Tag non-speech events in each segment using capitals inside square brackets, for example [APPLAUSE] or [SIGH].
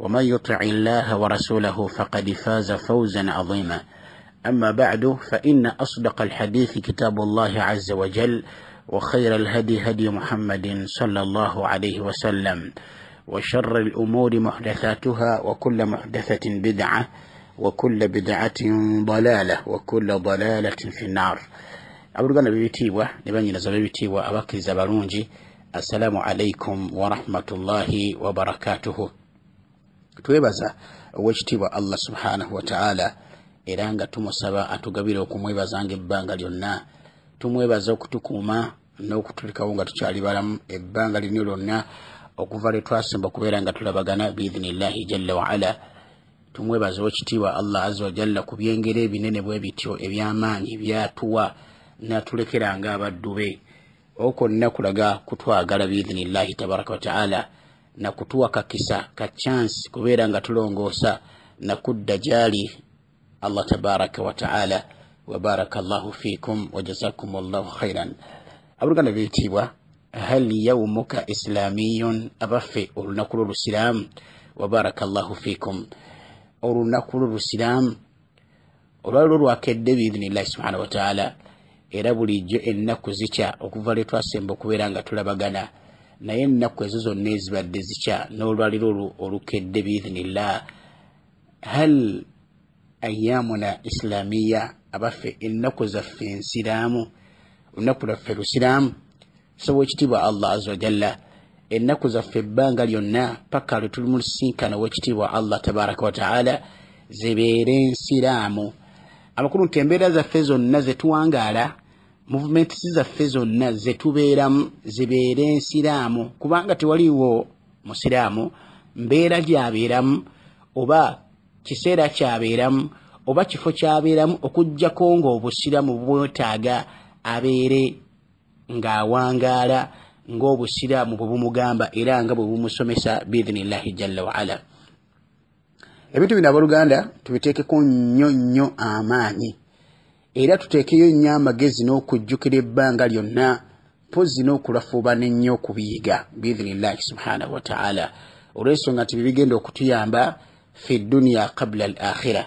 ومن يطع الله ورسوله فقد فاز فوزا عظيما أما بعد فإن أصدق الحديث كتاب الله عز وجل وخير الهدي هدي محمد صلى الله عليه وسلم وشر الأمور محدثاتها وكل محدثة بدعة وكل بدعة ضلالة وكل ضلالة في النار abuluganda bebitiibwa ne banyinaza bebitiibwa زبرونجي السلام عليكم ورحمة الله وبركاته twebaza owekitiibwa allah subhanahu wataala era nga tumusaba atugabire okumwebaza nga ebbanga lyonna tumwebaza okutukuuma n'okutulekawo nga tukyali balamu ebbanga lino lyonna okuva lwe twasemba okubeera nga tulabagana biidhinillahi jalla waala tumwebaza owekitiibwa allah aza wajalla ku byengero ebinene bwe bityo ebyamaanyi byatuwa natulekeranga abaddu be okwonna kulaga kutwagala biidhinillahi tabaraka wataala nakutuwa kakisa kacyansi kubeera nga tulongoosa nakudda gyali allah tabaraka wataala wabaraka llahu fikum wajazakum llahu khairan abuluganda beyitiibwa hal yaumuka islamiyun abaffe olunaku lwolusiraamu wabaraka llahu fikum olunaku lwolusiraamu olwaliro lwakedde biidhinillahi subhana wataala era bulijjo ennaku zikya okuva lwe twasemba okubeera nga tulabagana naye ennaku ezo zonna ezibadde zikya n'olwaliro olukedde biidhinillah hal ayamuna islamiya abaffe ennaku zaffe ensiraamu olunaku lwaffe lusiraamu sobwa ekitiibwa allah aza wajalla ennaku zaffe ebbanga lyonna paka lwe tuli mulusinkana wekitiibwa allah tabaraka wataala zibeere ensiraamu amakulu nti embeera zaffe zonna zetuwangaala movement siza fezonna zetubeeramu zibeere ensiraamu kubanga tewaliwo musiraamu mbeera gyabeeramu oba kiseera kyabeeramu oba kifo kyabeeramu okugjako ng'obusiraamu bwetaaga abeere ng'awangaala ng'obusiraamu bwe bumugamba era nga bwe bumusomesa biidhinillahi jalla waala ebintu bino abooluganda tubiteekeko nnyo nnyo amaanyi era tuteekeyo nnyo amagezi n'okujjukira ebbanga lyonna mpozi n'okulafuuba n'ennyo okubiyiga biidhinillahi subhanahu wataala olwensonga nti byebigenda okutuyamba fi dduniya qabula al akhira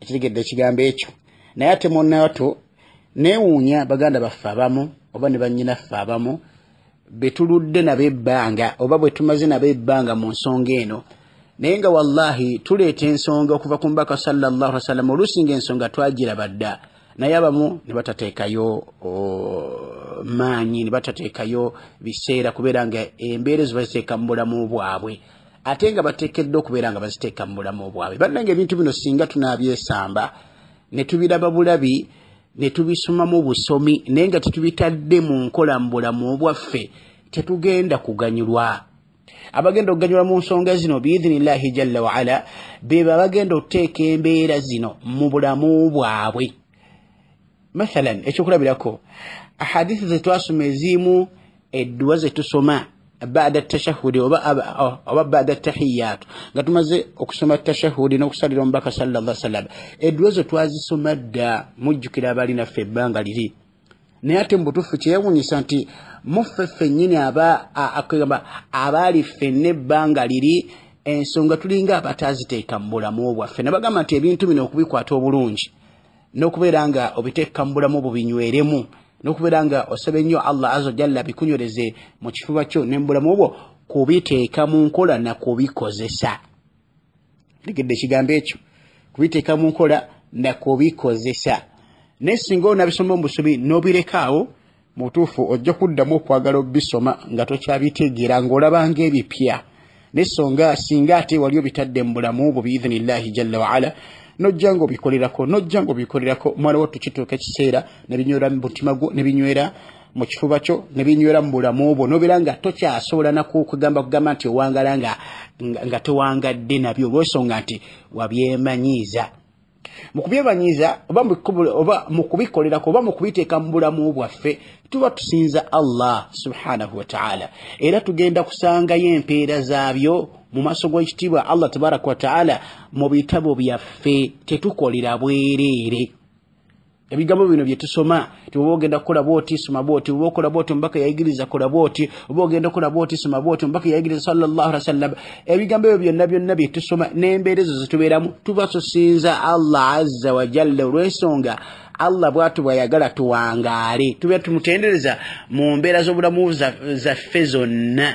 ekitegedde ekigambo ekyo naye ate monaato neewuunya baganda baffe abamu oba ne bannyinaffe abamu betuludde nabo ebbanga oba bwe tumaze nabo ebbanga mu nsonga eno naye nga wallahi tuleeta ensonga okuva ku mbaka sallaalwasallama olusinga ensonga twagirabadda naye abamu nebatateekayo maanyi nebatateekayo biseera kubeera nga embeera ezo baziteeka mu bulamu bwabwe ate nga bateekeddwa okubeera nga baziteeka mu bulamu bwabwe bannanga ebintu bino singa tunaabyesamba ne tubiraba bulabi ne tubisoma mu busomi naye nga tetubitadde mu nkola mu bulamu bwaffe tetugenda kuganyulwa abagenda okuganyulwa mu nsonga zino biidhinillahi jalla waala beba abagenda okuteeka embeera zino mu bulamu bwabwe mathalan ekyokulabirako ahadithi zetwasoma ezimu edduwa zetusoma bada tashahudi oba bada tahiyat nga tumaze okusoma tashahudi nokusalira omubaka salllasalam edduwa zetwazisoma dda mujjukira abali naffe ebbanga liri naye ate mubutuufu kyeyawunyisa nti muffe fenyini aba abaali fenna ebbanga liri ensonga tulinga abataziteeka mu bulamu bwaffe nabagamba nti ebintu bino okubikwata obulungi n'okubeera nga obiteeka mu bulamu bubinyweremu n'okubeera nga osaba ennyo allah azza jalla bikunywereze mu kifuba kyo ne mu bulamu obwo kubiteeka mu nkola nakubikozesa ligedde ekigambo ekyo kubiteeka mu nkola nakubikozesa naye singa o nabisoma omu busomi n'obirekaawo mutuufu ojja kuddamu okwagala obbisoma nga tokyabitegeera ng'olabanga ebipya nesonga singa ate waliyo bitadde mu bulamu bwo biidhinillahi jalla waala nojja ngo bikolerako nojja ngo bikolerako mwana wattu kituuka ekiseera nebinywera mu butima gwo nebinywera mu kifuba kyo nebinywera mu bulamu obwo nobeera nga tokyasobola nakukugamba kugamba nti owangala nga nga towangadde nabyo olwensonga nti wabyemanyiiza mukubyemanyiiza oba oba mukubikolerako oba mukubiteeka mu bulamu bwaffe tuba tusinza allah subhanahu wataala era tugenda kusangayo empeera zaabyo mu maaso g'ekitiibwa allah tabaraka wataala mu bitabo byaffe tetukolera bwereere ebigambo bino byetusoma tiwobaogenda kukola bwoti soma bwoti oba okola bwoti omubaka yayigiriza kola bwoti oba ogenda okola bwoti soma bwoti omubaka yayigiriza salallahu alihi wasallam ebigambo ebyo byonna byonna byetusoma n'embeerezo zetubeeramu tuba tusinza allah azza wajalla olw'ensonga allah bwatu bwayagala tuwangaale tuba tumutendereza mu mbeera z'obulamu zaffe zonna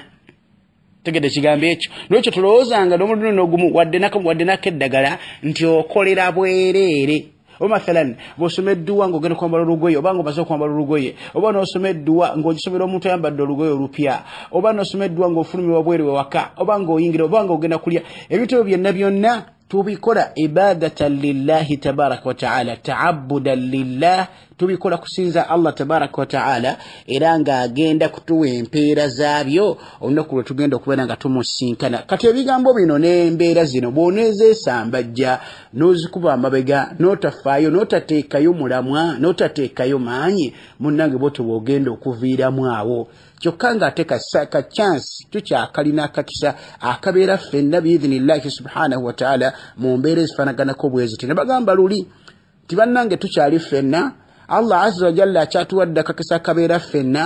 tegedde kigambo ekyo nolwekyo tulowoozanga n'omulundi nogumu wadde nako eddagala nti okolera bwereere oba mathalan bosoma edduwa ngaogenda okwambala olugoye oba ngaomaze okwambala olugoye oba nosoma edduwa ngaogisomera omuntu ayambadde olugoye olupya oba nosoma edduwa ngaofulumirwa bwerewewaka oba ngaoyingira oba ngaogenda kulya ebintu ebyo byonna byonna tubikola ibadatan lillahi tabaraka wataala taabudan lillah tubikola kusinza allah tabaraka wataala era ngaagenda kutuwa empeera zaabyo olunaku lwe tugenda okubeera nga tumusinkana kati ebigambo bino n'embeera zino bwonezeesambajja n'ozikuba amabega n'otafaayo n'otateekayo mulamwa n'otateekayo maanyi munnange bwotuba ogenda okuviiramu awo kyokka ng'ate kacyansi tukyakalina akakisa akabeera ffenna biidhinillahi subhanahu wataala mu mbeera ezifanaganako bweziti ne bagamba luli tibannange tukyali ffenna allah aza wajalla akyatuwadde akakisa akabeera ffenna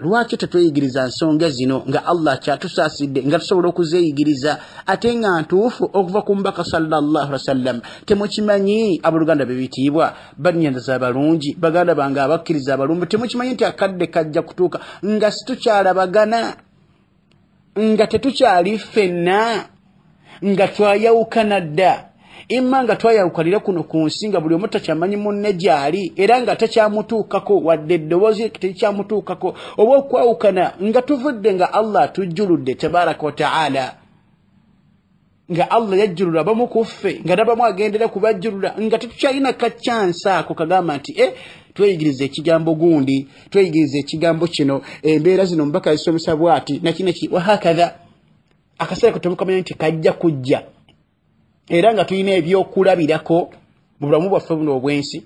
lwaki tetweyigiriza nsonga zino nga allah kyatusaasidde nga tusobola okuzeeyigiriza ate nga ntuufu okuva ku mubaka sawasalam temukimanyi abooluganda bebitiibwa banyendaza balungi baganda bange abakkiriza abalumbe temukimanyi nti akadde kajja kutuuka nga situkyalabagana nga tetukyali ffenna nga twayawukana dda imma nga twayawukalira kuno ku nsi nga buli omuta kyamanyi munne gyali era nga takyamutuukako wadde eddoboozi tekikyamutuukako oba okwawukana nga tuvudde nga allah atujjuludde tabaraka wataala nga allah yajjulula abamu ku ffe nga nabamu agendera kubajjulula nga tetukyalina kacyansi ako kagamba nti e tweyigiriza ekigambo gundi tweyigiriza ekigambo kino embeera zino mubaka zisomesa bwati nakinaki wahakatha akaseera ketomukamanya nti kajja kujja era nga tulina ebyokulabirako mu bulamu bwaffe buno obwensi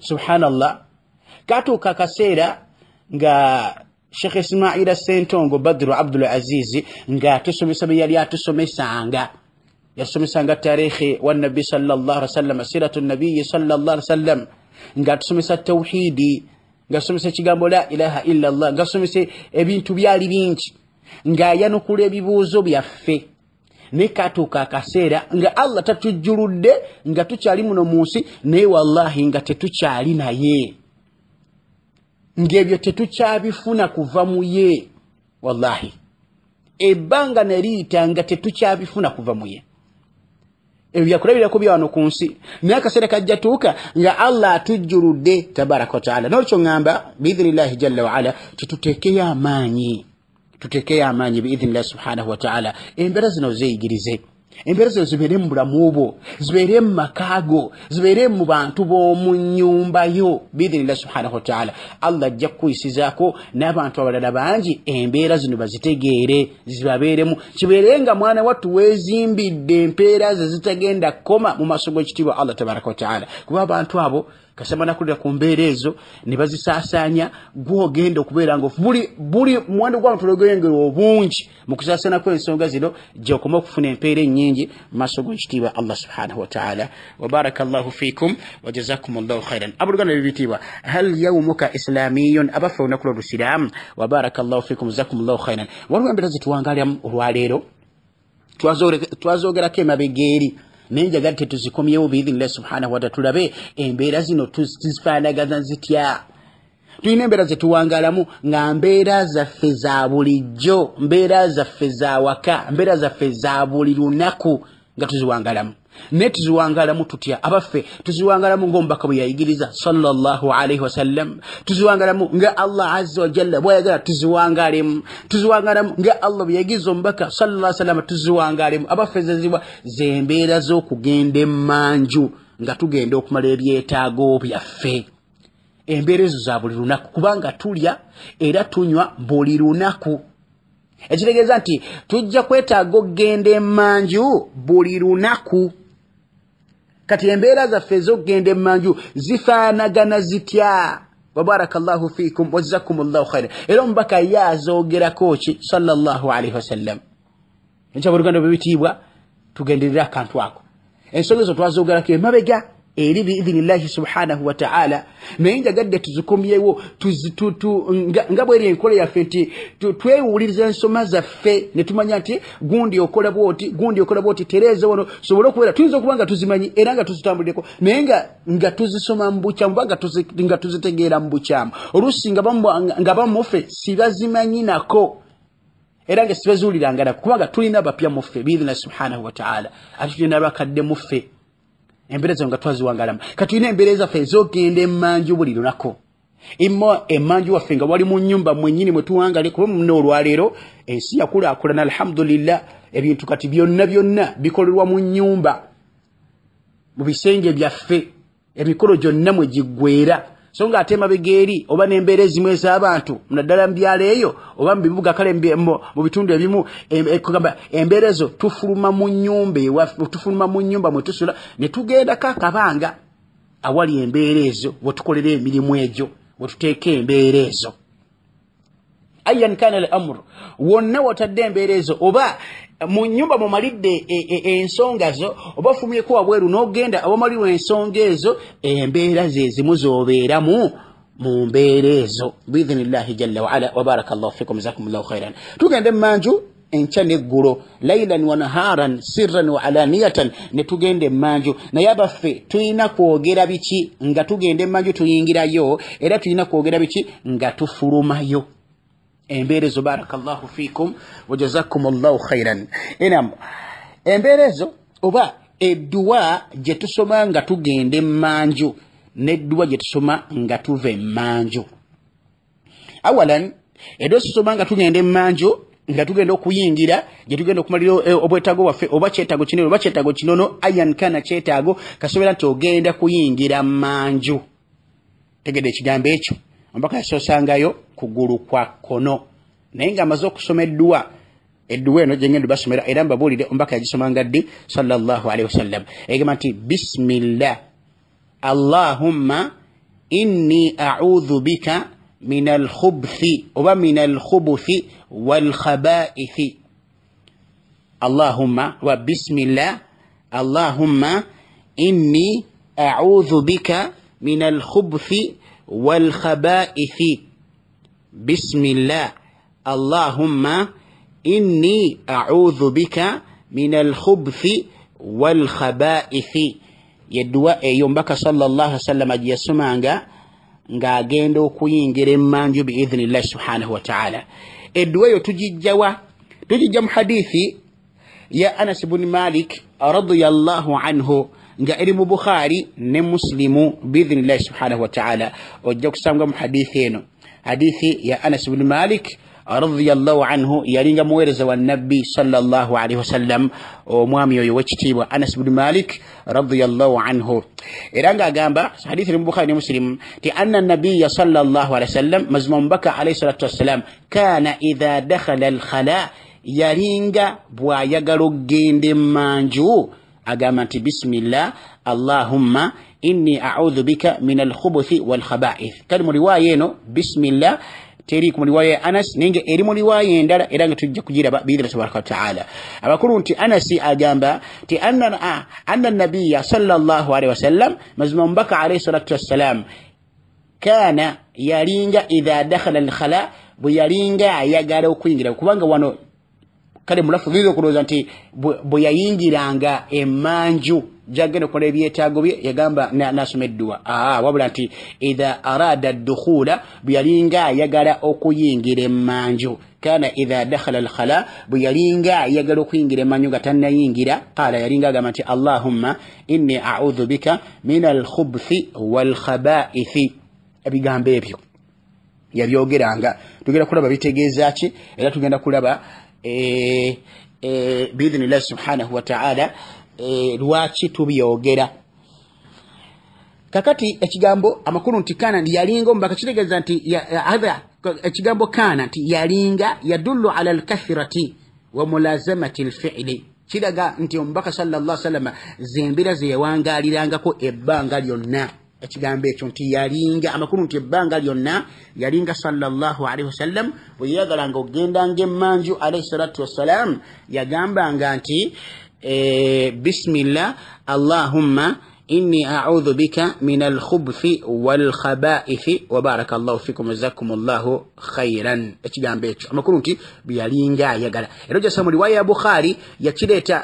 subhanallah katuuka akaseera nga sheekh ismaila sentongo badru abdul azizi nga tusomesa beyali atusomesanga yatusomesanga tarikhi wanabi sallwsalam sirat nabiyi sallwsalam nga tusomesa tauhidi nga tusomesa ekigambo la ilaha illa llah nga tusomesa ebintu byali bingi nga yanukula ebibuuzo byaffe nekatuuka akaseera nga allah tatujjuludde nga tukyali muno mu nsi naye wallahi nga tetukyali naye ngaebyo tetukyabifuna kuva mu ye wallahi ebbanga neriyita nga tetukyabifuna kuva mu ye ebyo byakulabirako byawano ku nsi naye akaseera kajja tuuka nga allah atujjuludde tabaraka wataala nolwekyo ŋŋamba biidhinillahi jalla waala tetuteekeyo amaanyi tutekeyo amaanyi biidhin llahi subhanahu wataala embeera zino zeeyigirize embeera zino zibeere mu bulamu bwo zibeere mu makaago zibeere mu bantu b'omu nyumbayo biidhinillahi subhanahu wataala allah ajja kukwisizaako n'abantu abalala bangi embeera zino bazitegeere zibabeeremu kibeerenga mwana wattu weezimbidde empeera ze zitagenda kkoma mu maaso g'ekitiibwa allah tabaraka wataala kuba abantu abo kasema nakulira ku mbeera ezo ne bazisaasaanya gwogenda okubeera nga buli muwando gwa tulogengera obungi mu kusaasaana kw'ensonga zino gyokoma okufuna empeera ennyingi mu maaso g'ekitiibwa allah subhanahu wataala wabaraka llahu fiikum wajazakum llahu khairan abuluganda bibitiibwa hal yaumuka islamiyun abaffe olunaku lwolusiraamu wabaraka llahu fiikum jazakum llahu khairan waliwo embeera zituwangalamu olwaleero twazoogerako emabegeeri naye njagali tetuzikomyewo biidhinillah subhanahu wata tulabe embeera zino tuzifaanagaza zitya tulina embeera zetuwangalamu nga mbeera zaffe za bulijjo mbeera zaffe za waka mbeera zaffe za buli lunaku nga tuziwangalamu naye tuziwangalamu tutya abaffe tuziwangalamu ngaomubaka bwe yayigiriza wasalam tuziwangalamu nga allah aza wajalla bwayagala tuziwangalemu tuziwangalamu nga allah bweyayigiriza omubaka salam tuziwangalemu abaffe zezibwa zembeera z'okugenda emmanju nga tugenda okumala ebyetaago byaffe embeera ezo za buli lunaku kubanga tulya era tunywa buli lunaku ekitegeeza nti tujja kwetaaga okgenda emmanju buli lunaku kati embeera zaffe ez'okgenda emmanju zifaanagana zitya wabarakallahu fiikum wazakum llahu khaira era omubaka ye azoogerako ki salllah alaihi wasallam ekyabaoluganda bwebitiibwa tugendererakantu ako ensonga ezo twazoogerako emabega eri biidhinillahi subhanahu wataala naye njagadde tuzikomyewo nga bweri enkola yaffe nti twewuliriza ensoma zaffe netumanya nti gundi okola bwoti gundi okola bwoti tereeza wano sobole okubeera tuyinza okuba nga tuzimanyi era nga tuzitambulireko naye nga tuzisoma mu bukyamu ba nga tuzitegeera mu bukyamu olusi nga bamuffe sibazimanyi nako era nga sibaziwuliranga nako kubanga tulina bapya muffe biidhinillahi subhanahu wataala ate tulina bakadde muffe embeera zange nga twaziwangalamu katulina embeera ezaffe ezogenda emmanju buli lunaku emma emmanju waffe nga wali mu nyumba mwenyini mwetuwangale kuba muna olwaleero ensi yakulaakulana alhamdulillah ebintu kati byonna byonna bikolerwa mu nyumba mu bisenge byaffe emikolo gyonna mwe giggweera so ng'ate emabega eri oba n'embeera ezimu ez'abantu naddala mu byalo eyo oba mu bibuga kale mu bitundu ebimu e, kugamba embeera ezo tufuluma mu nnyumba ewaffe tufuluma mu nnyumba mwe tusula ne tugendako akabanga awali embeera ezo wetukolera emirimu egyo wetuteeka embeera ezo ayan kana al amr wonna watadde emberezo oba mu nyumba mumalidde e, e, e, ensonga zo obafumyeko wabweru n'ogenda abamaliwa ensonga ezo embeera zezimu zobeeramu mumbeera ezo biidhinillahi jalla waala wabaraka llahu fikum jazakumllahu khairan tugende mumanju enkya neggulo lailan wanaharan sirran waalaniyatan ne tugende emmanju naye abaffe tulina kwogera biki nga tugende emmanju tuyingirayo era tulina kwogera biki nga tufulumayo embeera ezo barakallahu fiikum wajazakum llahu khairan enam embeera ezo oba edduwa gye tusoma nga tugenda emmanju nedduwa gye tusoma nga tuva emmanju awalan edduwa tusoma nga tugenda emmanju nga tugenda okuyingira gye tugenda okumalira eh, obwetaago bwaffe oba kyetaago kinene oba kyetaago kinono ayan kana kyetaago kasobera nti ogenda kuyingira mmanju tegedde ekigambo ekyo ombaka yasoosangayo kugulu kwa kkono naye ng'amaze okusoma edduwa edduwa eno gyengendo basomera era mbabuulire omubaka yagisomanga ddi salllahalihi wasallam egamba nti bisimillah allahumma inni audhu bika min alkhubuthi minal min wal khabaithi. allahumma wa bismillah allahumma inni audhu bika min alkhubuthi walkhabaithi بسم الله اللهم إني أعوذ بك من الخبث والخبائث يدوى يوم بك صلى الله عليه وسلم يسمع نغا نغا جندو كوين جرمان جو بإذن الله سبحانه وتعالى يدوى يتجي جوا تجي جم حديثي يا أنس بن مالك رضي الله عنه نغا إرم بخاري نمسلم بإذن الله سبحانه وتعالى وجوك سامغم حديثينو حديث يا أنس بن مالك رضي الله عنه يرينا مويرز والنبي صلى الله عليه وسلم ومامي ويوشتي وأنس بن مالك رضي الله عنه إرانغا غامبا حديث البخاري ومسلم لأن النبي صلى الله عليه وسلم مزمون بك عليه الصلاة والسلام كان إذا دخل الخلاء yalinga bw'ayagala okgenda emmanju أقامت بسم الله اللهم inni audhu bika min alkhubuthi walkhabaith kali mu riwaaya eno bisimillah teri ku muriwaya ya anas ninga eri mu riwaaya endala era nga tujja kugiraba biidhina tabaraka wataala abakulu nti anasi agamba ti anna nabiya salllah alehi wasallam mazima omubaka alaihi salatu wassalam kana yalinga idha dakhala alkhala bwe yalinga ayagala okuyingira kubanga wano kale mulafu tuyinza okulowooza nti bwe yayingiranga emanju gyagenda okukola ebyetaago bye yagamba nasoma edduwa wabula nti idha arada dukhula bwe yalinga ayagala okuyingira emanju kana idha dakhala alkhala bwe yalinga ayagala okuyingira emanju nga tanayingira qala yalinga agamba nti allahumma inni audhu bika min alkhubsi walkhabaithi ebigambo ebyo yabyogeranga tugenda kulaba bitegeeza ki era tugenda kulaba Eh, eh, biidhinillahi subhanahu wataala eh, lwaki tubyogera kakati ekigambo amakulu nti kana nti yalinga omubaka kitegeeza nti aha ekigambo kana nti yalinga yadullu ala alkathirati wa mulazamati lfiili kiraga nti omubaka sallla salama zembira zeyawangalirangako ebbanga lyonna ekigambo ekyo nti yalinga amakulu nti ebbanga lyonna yalinga salllahu alaihi wasallam bwe yeyagalanga okugendanga emmanju alaihi salatu wassalam yagambanga nti bisimillah allahumma inni audhu bika min alkhubuthi walkhabaithi wabaraka llahu fikum jazakum llahu khairan ekigambo ekyo amakulu nti byeyalinga ayagala era ogyasomu riwaya ya bukhari yakireeta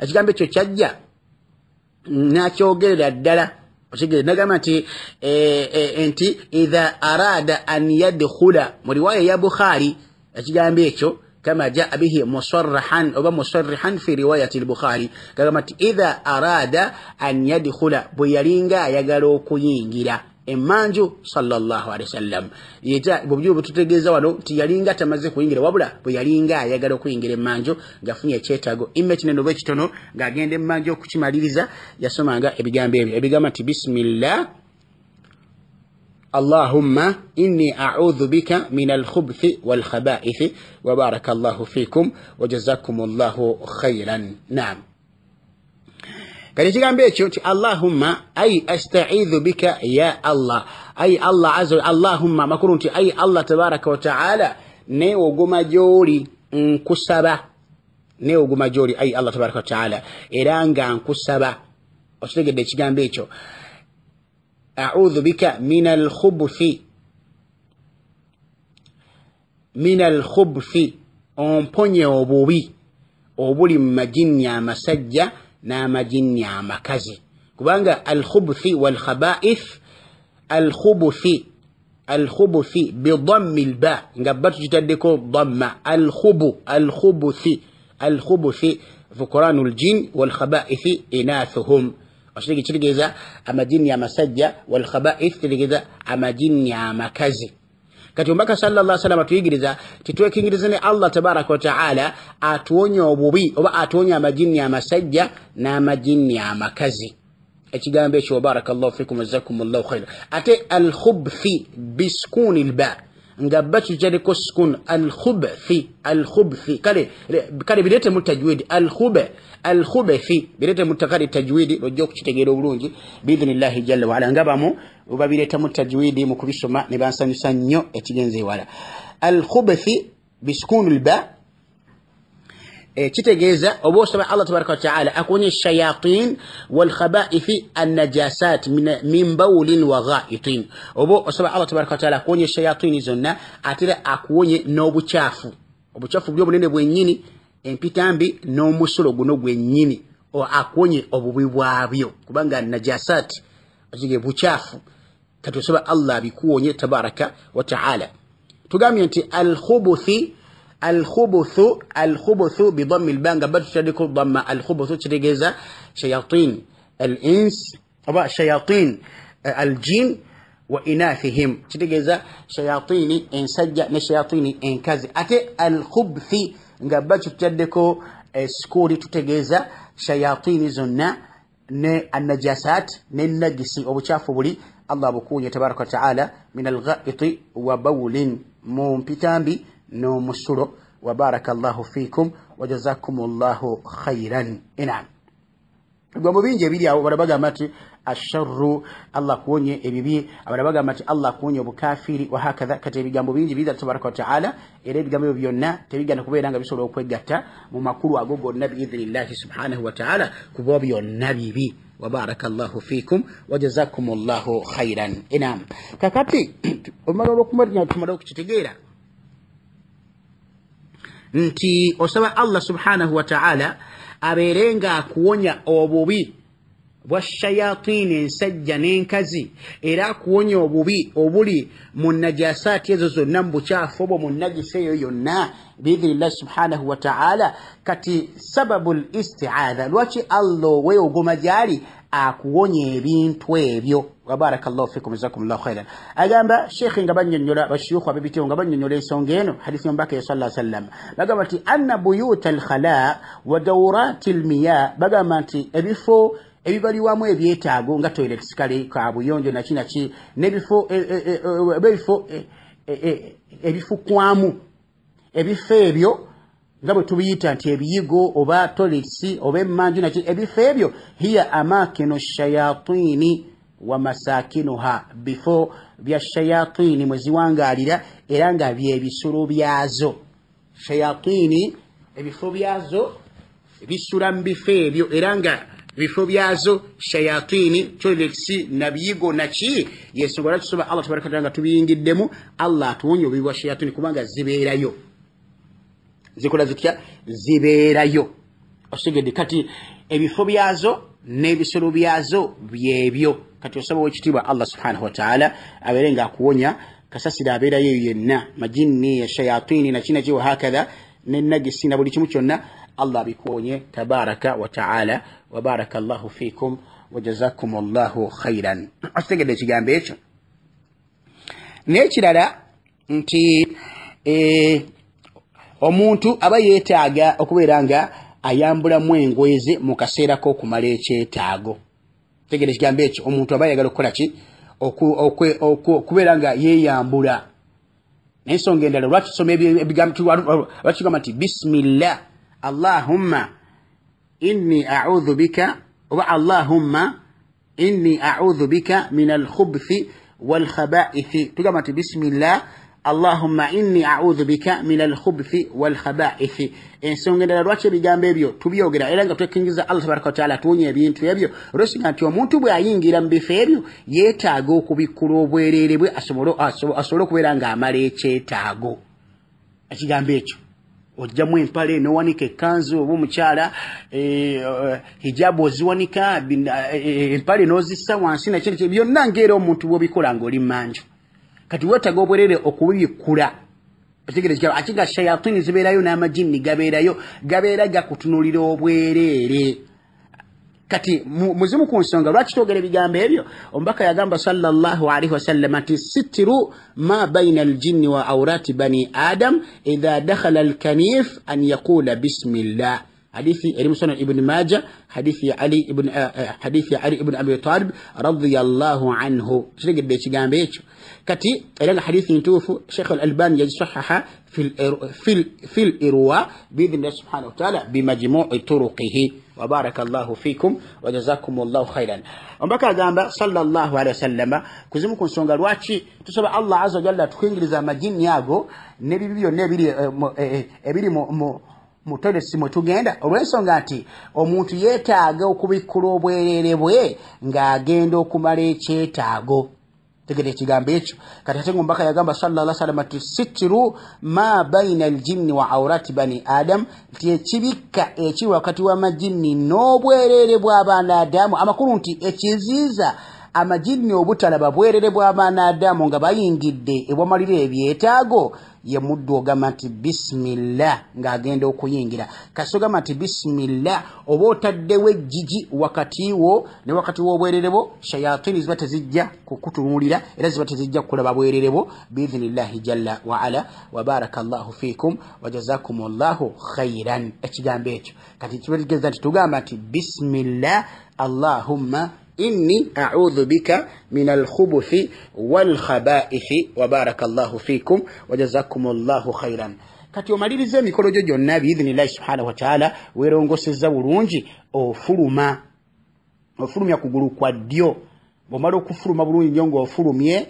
ekigambo ekyo kyajja nakyogerera ddala okigere nagamba nti eh, eh, nti itha arada an yadkhula mu riwaya ya bukhari ekigambo ekyo kama jaa bihi musarrahan oba musarrihan fi riwayati lbukhari kagamba nti itha arada an yadkhula bwe yalinga ayagala okuyingira emanju salallahu alehi wasallam yeta bubyo bututegeeza wano tiyalinga tamaze kuyingira wabula bweyalinga ayagala okuyingira emanju ngaafunye ekyetaago ima kinene oba ekitono ng'agenda emanju okukimaliriza yasomanga ebigambo ebyo ebigamba nti bisimillah allahumma ini audhu bika min alkhubthi walkhabaithi wabaraka llahu fikum wajazakum llahu khairan naam kati ekigambo ekyo nti allahumma ai astaidhu bika ya allah ai allah aza allahumma amakulu nti ai allah tabaraka wataala newoguma gyoli nkusaba newoguma gyoli ai allah tabaraka wataala era nga nkusaba okitegedde ekigambo ekyo audhu bika min alkhubuthi min alkhubuthi omponye obubi obuli mu maginni amasajja n'amagini amakazi kubanga alkhubuthi walkhaba'ith alkhubuthi alkhubuthi bidammi lba nga bba tugitaddeko damma alkhubu alkhubuthi alkhubuthi dhukuranu ljin walkhaba'ithi inathuhum ekitegeeza amajini amasajja walkhaba'ith kitegeeza amajini amakazi kati omubaka salla salama tuyigiriza titwekingiriza ne allah tabaraka wataala atuwonya obubi oba atuwonya amajinni amasajja n'amajinni amakazi ekigambo ekyo baraka llahu fikum wazakumllahu khaira ate alkhubfi bisukuuni lba nga ba kikyaliko sukuun alkhubfi alkhubfi kale bireetemu tajwidi alkhubfi alkhubesi birete mutakari tajwidi lojja okukitegeera obulungi biidhinillahi jalla waala nga bamu babiretamu tajwidi mukubisoma nebansanyusa nnyo ekigenza ewala alkhubesi bisukunu lba eh, kitegeeza oba osaba allah tabaraka wataala akuwonya shayatin walkhabaisi annajasat min bawulin wa ghaitin oba osaba allah tabaraka wataala akuwonya shayatini zonna atera akuwonye n'obucafu obucafu buli obunene bwenyini empitambi n'omusolo guno gwennyini akonye obubwi bwabyo kubanga najasat ge bucyafu kati osaba allah abikuwonye tabaraka wataala tugambye nti alhubuthu bidami lba nga batutandika dama alhubuthu kitegeeza shayatin alins oba shayatin aljin wa inathihim kitegeeza shayatini ensajja ne shayatini enkazi ate alhubthi nga bakitutaddeko eh, sikuuli tutegeeza shayatini zonna ne anajasat nenagisi obucyafu buli allah bukuunye tabaraka wataala min alghaiti wa bawlin mumpitambi nomusulo wabaraka llahu fikum wajazakum llahu khairan enam egambo bingi ebiri awo barabagamba nti asharru allah akuwonye ebibi abala bagamba nti allah akuwonye obukafiri wahakatha kati ebigambo bingi biyiza tabaraka wataala era ebigambo ebyo byonna tebigenda kubeera nga bisobola okwegatta mu makulu ago gonna biidhinillahi subhanahu wataala kuba byonna bibi wabaraka llahu fikum wajazakum llahu khairan enam kakati olumala [CLEARS THROAT] olwokumatumala okukitegeera nti osaba allah subhanahu wataala abeere ngaakuwonya obubi bwa shayatini ensajja n'enkazi era akuwonya obubi obuli mu najasaati ezo zonna mu bukyafu obwo mu nagisa eyo yonna biidhinillahi subhanahu wataala kati sababu listiaadha lwaki allah oweyogoma gyali akuwonya ebintu ebyo wabaraka llahu fikum jazakum llahu khairan agamba sheikhi nga banyonyola bashuhu abebitiwo nga banyonyola ensonga eno hadisi yomubaka ya sala sallama bagamba nti anna buyuta alkhala wa daurati almiya bagamba nti ebifo ebibali wamu ebyetaago nga toilet sikale kabuyonjo nakinaki nebifo e, e, e, ebifukwamu ebifo ebyo nga bwe tubiyita nti ebiyigo oba tolitsi oba emmanju naki ebifo ebyo hiya amakino shayatini wamasakinuha bifo bya shayatini mweziwangaalira era nga byebisulo byazo shayatini ebifo byazo bisula mu bifo ebyo era nga bifo byazo shayatini toiletsi nabiyigo naki yesongola tusoma allah tabarakataala nga tubiyingiddemu allah atuwonye obubi bwa shayatini kubanga zibeerayo zikola zitya zibeerayo osigedde kati ebifo byazo n'ebisolo byazo byebyo kati osaba wekitiibwa allah subhanahu wataala abeere nga akuwonya kasasira abeerayo eyo yenna majinni shayatini nakinaki wahakatha nenagisina buli kimu kyonna allah abikuonye tabaraka wataala wabaraka llahu fikum wajazakum llahu khairan ositegedde [CLEARS THROAT] ekigambo ekyo nekirala nti eh, omuntu aba yetaaga okubeera nga ayambulamu engweze mu kaseera k'okumala ekyetaago tegere ekigambo ekyo omuntu aba yagala okukola ki okubeera nga yeyambula naye ensonga endala lwakisoma ebigambo lwakigamba nti bisimillah اللهم إني أعوذ بك واللهم إني أعوذ بك من الخبث والخبائث تقامت بسم الله اللهم إني أعوذ بك من الخبث والخبائث إن سنجد الواتش بجان بيبيو تبيو غدا إلا نغا توكي نجزة الله سبحانه وتعالى توني يبين تبيو رسي نتيو منتبو يين غيران بفيبيو يتاغو كبي كروبو يريبو أسمرو أسمرو كبيران غامري تاغو أشي جان بيبيو ojjamu empale nowanika ekanzu oba omukyala eh, eh, hijabu oziwanika eh, empale nozisa wansi nakyo byonna ngaera omuntu bwobikola ngaoli manju kati wetaga obwerere okubibikkula akiga shayatini zibeerayo n'amajinni gabeerayo gabeera gakutunulira obwereere kati muzimu kusonga rachito gerebi gambebio mbaka ya gamba sallallahu alaihi wasallam ati sitiru ma baina aljini wa aurati bani adam idha dakhala alkanif an yakula bismillah حديث ريم سنن ابن ماجه حديث علي ابن أه حديث علي ابن ابي طالب رضي الله عنه شنو قد ايش قام بيتشو كتي الى الحديث نتوف شيخ الالباني يصححها في في في الاروى باذن الله سبحانه وتعالى بمجموع طرقه wabarakallahu fikum wajazakumllahu khairan omubaka agamba salllah alihi wasallama kuzimu ku nsonga lwaki tusoba allah aza wajalla tukuyingiriza amajini ago nebibi byonna ebiri eh, mu eh, eh, tolesi mwetugenda olw'ensonga nti omuntu yeetaaga okubikkula obwerere bwe ng'agenda okumala ekyetaago tegere ekigambo ekyo kati ate ngaomubaka yagamba salasalama tusitiru ma baina aljinni wa aurati bani adamu nti ekibikka ekiri wakati wamajinni n'obwereere bw'abaana adamu amakulu nti ekiziiza amajinni obutalaba bwerere bw'abaana adamu nga bayingidde ewamalira ebyetaago ye muddu ogamba nti bisimillah ng'agenda okuyingira kasi ogamba nti bisimillah oba otaddewo ejjigi wakati wo ne wakati w'obwerere bwo shayatini ziba tezijja kukutunuulira era ziba tezijja kukulaba bwerere bwo biidhinillahi jalla waala wabaraka llahu fiikum wajazakum llahu khairan ekigambo ekyo kati kibategeeza nti tugamba nti bisimillah allahumma inni audhu bika min alkhubuthi walkhabaithi wabaraka llahu fikum wajazakum llahu khairan kati omaliriza emikolo gyo gyonna biidhinillahi subhanahu wataala weerongosezza bulungi ofuluma ofulumya kugulu kwa ddyo bwomala okufuluma bulungi nnyo ngaofulumye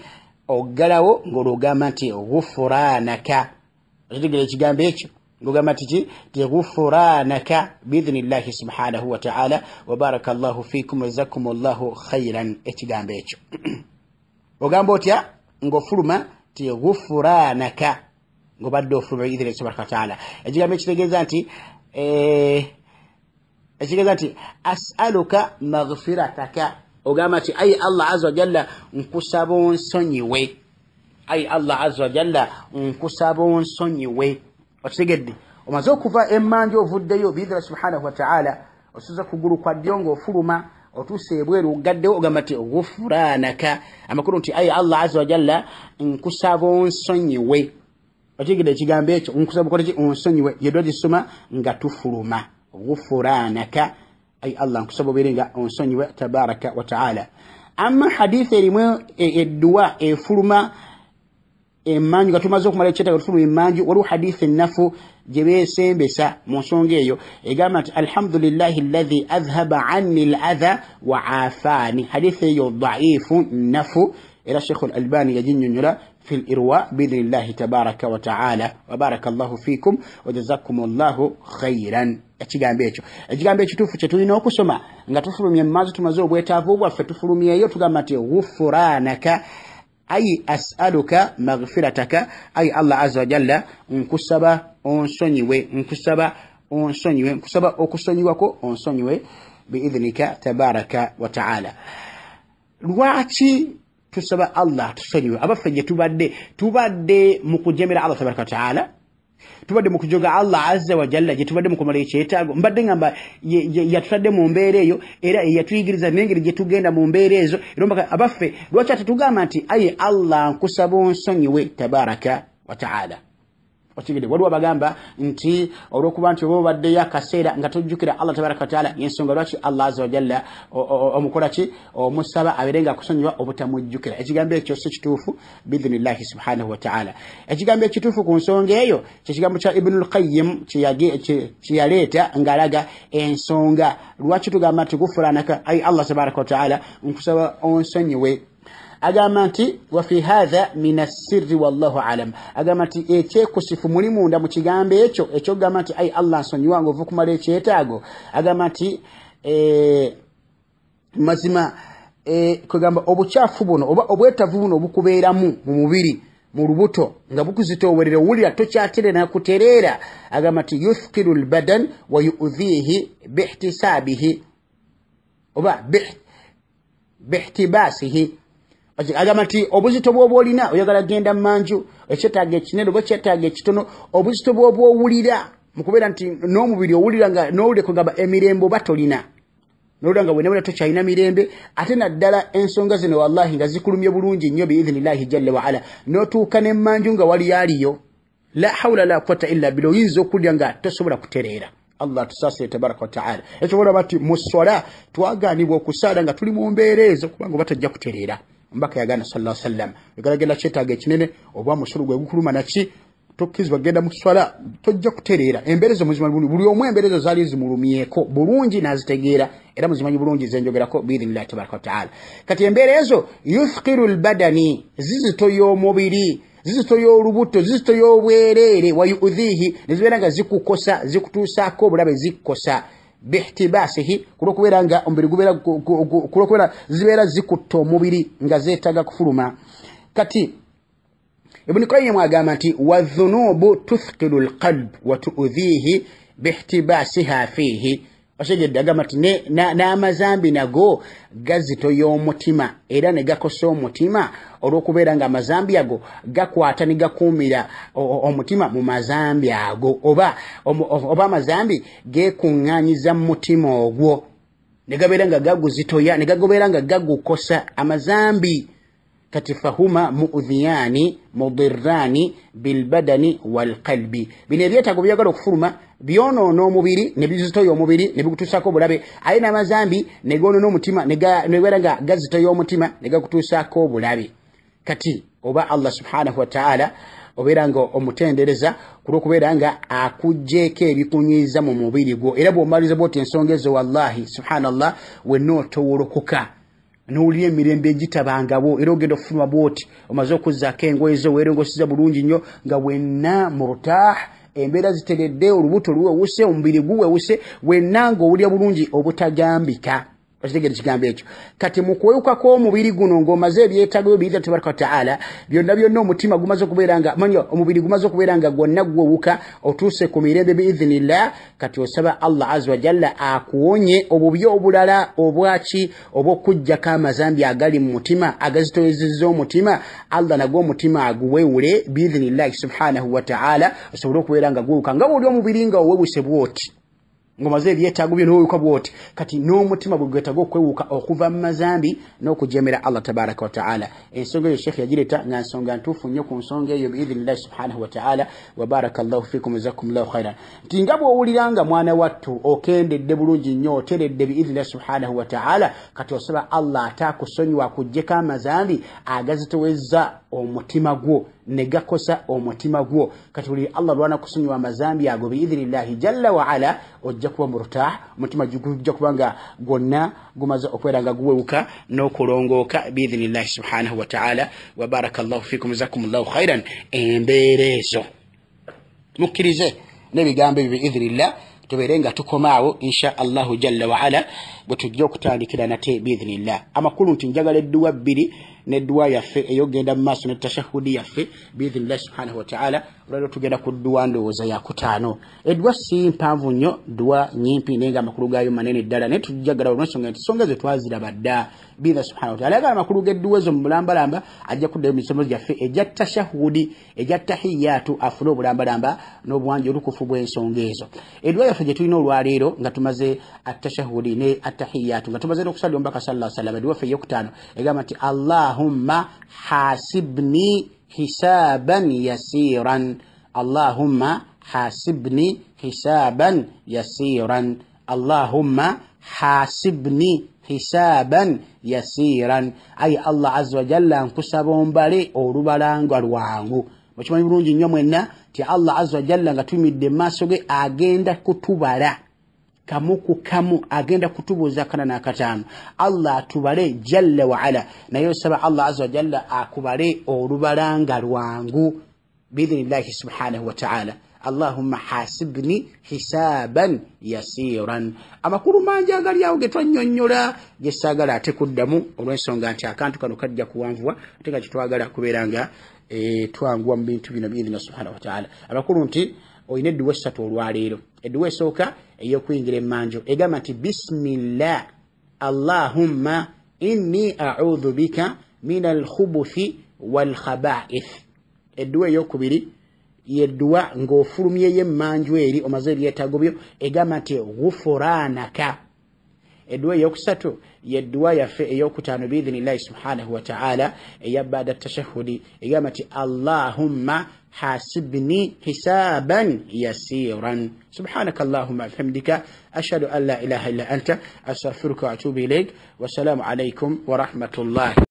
oggalawo ng'olwogamba nti ghufuraanaka okitegera ekigambo ekyo gugamba tiki tigufuranaka biidhinillahi subhanahu wataala wabaraka llahu fikum wazakum llahu khairan ekigambo ekyo [CLEARS THROAT] ogamba otya ngaofuluma tigufuranaka ngaobadde ofuluma biidhinilahi subhanahu wataala ekigambo ekitegeeza nti eh, ekigeeza nti asaluka maghfirataka ogamba nti ai allah aza wajalla nkusaba onsonyiwe ai allah aza wajalla nkusaba onsonyiwe okitegedde omaze okuva emmanja ovuddeyo biidhira subhanahu wataala osuza kugulu kwa ddyo ngaofuluma otuuse ebweru ogaddewo ogamba ti ghufuranaka amakulu nti ayi allah aza wajalla nkusaba onsonyiwe okitegedde ekigambo ekyo nkusabakoraki onsonyiwe yedwa gisoma nga tufuluma ghufuranaka ayi allah nkusaba obeere nga onsonyiwe tabaraka wataala ama hadisa erimu e, edduwa efuluma emmanju nga tumaze okumala ekyetaago tufuna emmanju waliwo hadithi ennafu gye beesembesa mu nsonga eyo egamba nti alhamdulillahi allahi adhaba anni al adha wa afaani hadithi eyo daifu nafu era sheikh al albani yaginyonyola fi l irwa biidhnillahi tabaraka wataala wabaraka llahu fiikum wajazakum llahu khairan ekigambo ekyo ekigambo ekituufu kye okusoma nga tufulumya mu maazi tumaze obwetaavu bwaffe tufulumyeyo tugamba nti ghufuraanaka أي أسألك مغفرتك أي الله عز وجل نكسب أنسنيوي نكسب أنسنيوي نكسب أكسنيوكو أنسنيوي بإذنك تبارك وتعالى لواتي تسب الله تسنيوي أبا فجي تبادي تبادي مقجمي الله تبارك وتعالى tubadde mu kujoga allah azza wajalla gyetubadde mukumala ekyetaago mbadde ngamba yatutadde mu mbeera eyo era yatuyigiriza nengeri gyetugenda mu mbeera ezo abaffe lwaki atetugamba nti aye allah nkusaba onsonyiwe tabaraka wataala okigede waliwo abagamba nti olwokuba nti oba obaddeyo akaseera nga tojjukira allah tabaraka wataala ensonga lwaki allah aza wajalla omukola ki omusaba abeere nga akusonyiwa obutamwejjukira ekigambo ekyo si kituufu biidhinillahi subhanahu wataala ekigambo ekituufu ku nsonga eyo kyekigambo kya ibnulqayim kyeyaleeta ngaalaga ensonga lwaki tugamba nti gufulanaka ai allah tabaraka wataala nkusaba onsonyiwe agamba nti wafi hatha min assirri wallahu alam agamba nti ekyekusifu muli munda mu kigambo ekyo ekyokugamba nti ai allah nsonyiwange ovukumala ekyetaago agamba nti e, mazima e, kwegamba obukyafu buno oba obwetavu buno obukubeeramu mu mubiri mu lubuto nga bukuzitoowerera owulira tokyatere nakutereera agamba nti yuthkiru lbadan wayuudhihi bihtisabihi oba bihtibasihi agamba nti obuzito bwoba olina oyagala genda mumanju ekyetaaga ekinene oba ekyetaaga ekitono obuzito bwoba owulira mukubeera nti n'omubiri owulira nga nowulire kugamba emirembe oba tolina nowulira nga wenawera tokyalina mirembe ate naddala ensonga zino wallahi nga zikulumye bulungi nnyo biidhinillahi jalla waala n'otuuka nemmanju nga waliyo aliyo la haula la kuwata illa bila oyinza okuwulira nga tosobola kutereera allah tusaasire tabaraka wataala ekyo bolaba nti muswala twagaanibwa okusaala nga tuli mu mbeera ezo kubanga oba tojja kutereera omubaka yagana salaw sallam egaragira kyetaaga ekinene oba musolo gwe gukuluma naki tokkizibwa kgenda mukiswala tojja kutereera embeerezo muzimanyi buli omu embeerezo zaali zimulumyeko bulungi nazitegeera era muzimanyi bulungi zenjogerako biidhinillahi tabaraka wataala kati embeera ezo yuthkiru lbadani zizito y'omubiri zizito y'olubuto zizito y'obwereere wa yuudhiihi nezibeera nga zikukosa zikutuusaako obulabe zikukosa bihtibasihi kulokubera nga omubiri gubera kulokubera zibera zikutta omubiri nga zetaga kufuluma kati ibuni qayim agamba nti wadhunubu tuthkilu lqalb watuudhihi bihtibasiha fihi osegedde agamba nti n'amazambi nago gazitoya omutima era ne gakosa omutima olw'okubeera nga amazambi ago gakwata ne gakuumira omutima mu mazambi ago oba oba amazambi geekuŋŋaanyiza mu mutima ogwo ne gabeera nga gaguzitoya ne gagobeera nga gagukosa amazambi kati fahuma muudhiyaani mudirraani bilbadani walqalbi bino ebyetaago byagala okufuluma byonoona omubiri ne bizitoya omubiri ne bigutuusako obulabe aye n'amazambi ne goonoona omutima ne beera nga gazitoya omutima ne gakutuusako obulabe kati oba allah subhanahu wataala obeera nga omutendereza kulwokubeera nga akugjeeko ebikunyiiza mu mubiri gwo era bwomaliriza bwoti ensonga ezo wallahi subhanallah wenna otowolokoka nowulira emirembe egitabangawo era ogenda ofuluma bwoti omaze okuzzako engoye zo weera ngaosiza bulungi nnyo nga wenna murtah embeera ziteredde olubuto luwewuse omubiri guwewuse wenna ngaowulira bulungi obutagambika okitegere kigambo ekyo kati mu kuwewukako omubiri guno ng'omaze ebyetaago byobiyita tabaraka wa taala byonna byonna omutima gumaze okubeera nga manya omubiri gumaze okubeera nga gwonna gwewuka otuuse ku mirembe biizinillah kati osaba allah aza wajalla akuwonye obubi obulala obwaki obwokujjako amazambi agali mu mutima agazitoezeza omutima allah nagwe omutima aguwewule biizinillahi subhanahu wataala osobole okubeera nga gwewuka nga bwoli omubiri nga owebuse bwoti ngaomaze ebyetaago byo nobwebuka bwoti kati n'omutima gwe gwetaaga okwewuka okuva mu mazambi n'okujemera allah tabaraka wataala ensonga eyo sheekh yagireta nga nsonga ntuufu nnyo ku nsonga eyo biidhinillahi subhanahu wataala wabaraka llahu fikum wazakum llahu khairan nti nga bw'owulira nga mwana wattu okendedde bulungi nnyo oteredde biidhinillahi subhanahu wataala kati osaba allah ate akusonyiwa akuggyeko amazambi agazitowezza omutima gwo negakosa omutima gwo kati buli allah lwana kusonyiwa amazambi ago biidhinillahi jalla waala ojja kuba murtah omutima gujja kubanga gwonna gumaze okubeera nga guwewuka n'okulongooka biidhinillahi subhanahu wataala wabaraka llahu fikum zakum llahu khairan embeera ezo mukkirize n'ebigambo ebyo biidhinillah tubeere nga tukomaawo insha allahu jalla waala bwe tujja okutandikira nate biidhinillah amakulu nti njagala edduwa bbiri n'edduwa yaffe eyo genda maso ne tashahudi yaffe la subhanahu wa ta'ala olwaliro tugenda ku ndoza ya kutano edwa si mpavu nyo dua nyimpi nenga makuru gayo gaayo manene ddala naye tujagala olwensonga nti songa ze twaziraba dda biidha subhanahu wataala makuru ge dua zo mulamba lamba ajja kuddayo mu misomo gyaffe ejja tashahudi ejja tahiyaatu afune obulambalamba n'obuwanja olukufu bw'ensonga ezo edwa yaffe gye ino lwalero nga tumaze atashahudi ne atahiyatu nga tumaze n'okusalira omubaka sallallahu alaihi wasallam edwa fe eyokutaano egamati allah Allahümme, hasibni hisaben yasiran. Allahümme, hasibni hisaben yasiran. Allahümme, hasibni hisaban yasiran Ay allah aza wajalla nkusaba ombale olubalanga lwangu mukimanyi bulungi nnyo mwenna ti allah aza wajalla nga tuyimidde mu maaso ge agenda kutubala kamu ku kamu agenda kutubuuza kana nakataano allah atubale jalla waala naye osaba allah aza wajalla akubale olubala nga lwangu biidhinillahi subhanahu wataala allahumma hasibni hisaban yasiran amakulu mangi agaliawo getwanyonyola gesagala ate kuddamu olwensonga nti akantu kano kajja kuwanvuwa ate nga kyetwagala kubeera nga eh, twanguwa mu bintu bino biidhina subhanahu wataala amakulu nti olina eddiwa esatu olwaleero eduwa esooka eyokuyingira emmanju egamba nti bisimillah allahumma inni audhu bika min alkhubuthi walkhabaith edduwa eyokubiri yedduwa ng'ofulumyeyo emmanju eri omaze ebyetaago byo egamba nti ghufuranaka edduwa eyokusatu yedduwa yaffe eyokutaano biidhinillahi subhanahu wataala eyabaada tashahudi egamba nti allahumma حاسبني حسابا يسيرا سبحانك اللهم وبحمدك أشهد أن لا إله إلا أنت أستغفرك وأتوب إليك والسلام عليكم ورحمة الله